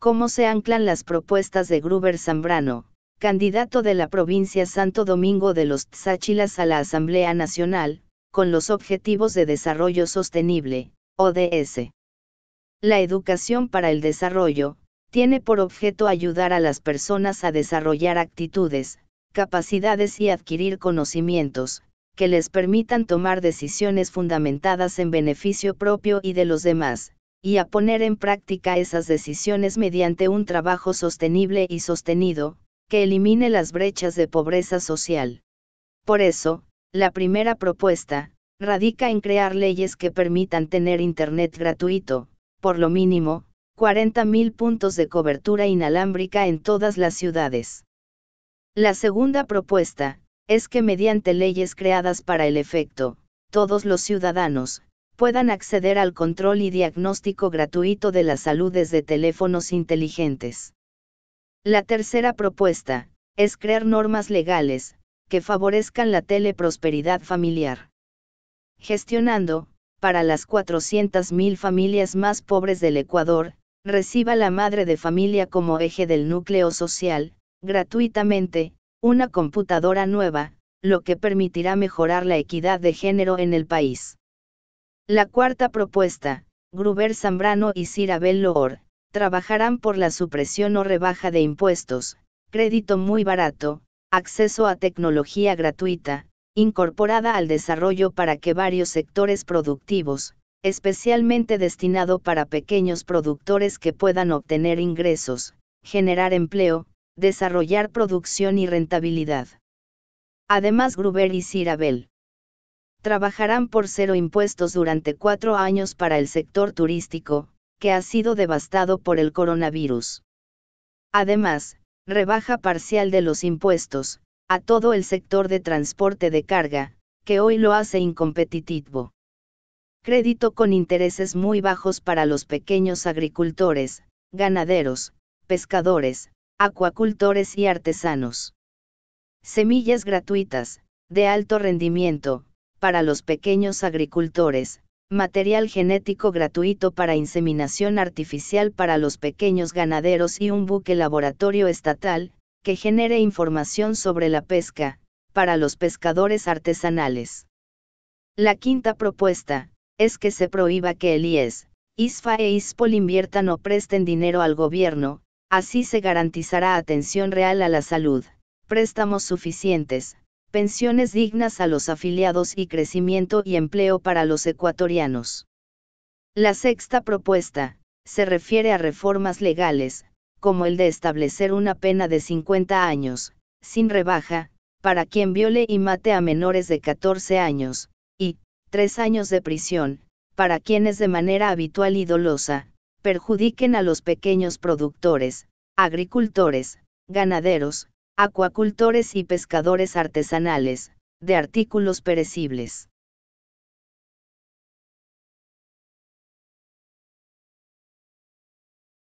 cómo se anclan las propuestas de Gruber Zambrano, candidato de la provincia Santo Domingo de los Tzáchilas a la Asamblea Nacional, con los Objetivos de Desarrollo Sostenible, ODS. La educación para el desarrollo, tiene por objeto ayudar a las personas a desarrollar actitudes, capacidades y adquirir conocimientos, que les permitan tomar decisiones fundamentadas en beneficio propio y de los demás, y a poner en práctica esas decisiones mediante un trabajo sostenible y sostenido, que elimine las brechas de pobreza social. Por eso, la primera propuesta, radica en crear leyes que permitan tener Internet gratuito, por lo mínimo, 40.000 puntos de cobertura inalámbrica en todas las ciudades. La segunda propuesta, es que mediante leyes creadas para el efecto, todos los ciudadanos, puedan acceder al control y diagnóstico gratuito de la salud desde teléfonos inteligentes. La tercera propuesta, es crear normas legales, que favorezcan la teleprosperidad familiar. Gestionando, para las 400.000 familias más pobres del Ecuador, reciba la madre de familia como eje del núcleo social, gratuitamente, una computadora nueva, lo que permitirá mejorar la equidad de género en el país. La cuarta propuesta, Gruber Zambrano y Sirabel Loor, trabajarán por la supresión o rebaja de impuestos, crédito muy barato, acceso a tecnología gratuita, incorporada al desarrollo para que varios sectores productivos, especialmente destinado para pequeños productores que puedan obtener ingresos, generar empleo, desarrollar producción y rentabilidad. Además, Gruber y Cirabel trabajarán por cero impuestos durante cuatro años para el sector turístico, que ha sido devastado por el coronavirus. Además, rebaja parcial de los impuestos, a todo el sector de transporte de carga, que hoy lo hace incompetitivo. Crédito con intereses muy bajos para los pequeños agricultores, ganaderos, pescadores, acuacultores y artesanos. Semillas gratuitas, de alto rendimiento, para los pequeños agricultores, material genético gratuito para inseminación artificial para los pequeños ganaderos y un buque laboratorio estatal, que genere información sobre la pesca, para los pescadores artesanales. La quinta propuesta, es que se prohíba que el IES, ISFA e ISPOL e inviertan o presten dinero al gobierno, así se garantizará atención real a la salud, préstamos suficientes, pensiones dignas a los afiliados y crecimiento y empleo para los ecuatorianos. La sexta propuesta, se refiere a reformas legales, como el de establecer una pena de 50 años, sin rebaja, para quien viole y mate a menores de 14 años, y, tres años de prisión, para quienes de manera habitual y dolosa, perjudiquen a los pequeños productores, agricultores, ganaderos, acuacultores y pescadores artesanales, de artículos perecibles.